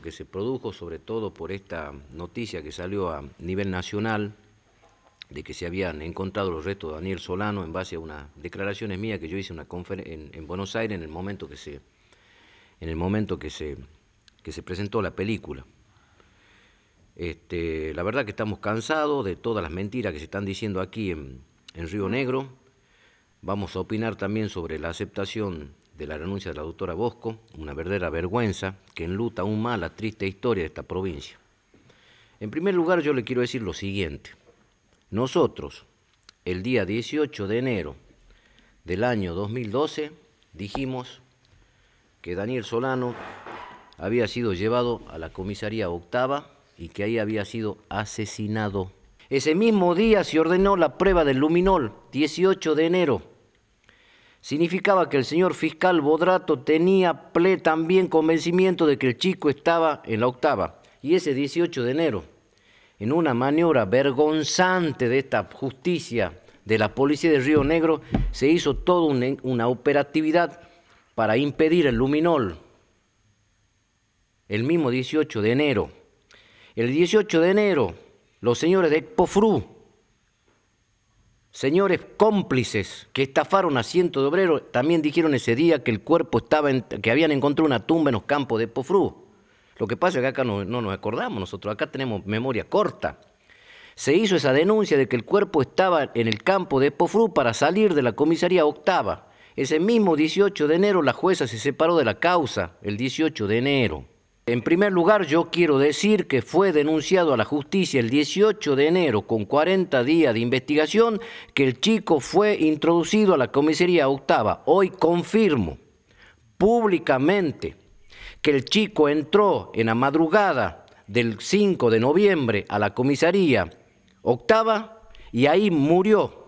que se produjo sobre todo por esta noticia que salió a nivel nacional de que se habían encontrado los restos de Daniel Solano en base a unas declaraciones mías que yo hice en, en, Buenos Aires en el momento que se en el momento que se que se presentó la película. Este, la verdad que estamos cansados de todas las mentiras que se están diciendo aquí en, en Río Negro. Vamos a opinar también sobre la aceptación la renuncia de la doctora Bosco, una verdadera vergüenza que enluta aún más la triste historia de esta provincia. En primer lugar, yo le quiero decir lo siguiente. Nosotros, el día 18 de enero del año 2012, dijimos que Daniel Solano había sido llevado a la comisaría octava y que ahí había sido asesinado. Ese mismo día se ordenó la prueba del luminol, 18 de enero significaba que el señor fiscal Bodrato tenía ple también convencimiento de que el chico estaba en la octava. Y ese 18 de enero, en una maniobra vergonzante de esta justicia de la policía de Río Negro, se hizo toda una, operatividad para impedir el luminol. El mismo 18 de enero. El 18 de enero, los señores de Expofru Señores cómplices que estafaron a cientos de obreros también dijeron ese día que el cuerpo estaba, en, que habían encontrado una tumba en los campos de Pofrú. Lo que pasa es que acá no, no nos acordamos nosotros, acá tenemos memoria corta. Se hizo esa denuncia de que el cuerpo estaba en el campo de Pofrú para salir de la comisaría octava. Ese mismo 18 de enero la jueza se separó de la causa, el 18 de enero. En primer lugar, yo quiero decir que fue denunciado a la justicia el 18 de enero, con 40 días de investigación, que el chico fue introducido a la comisaría octava. Hoy confirmo públicamente que el chico entró en la madrugada del 5 de noviembre a la comisaría octava y ahí murió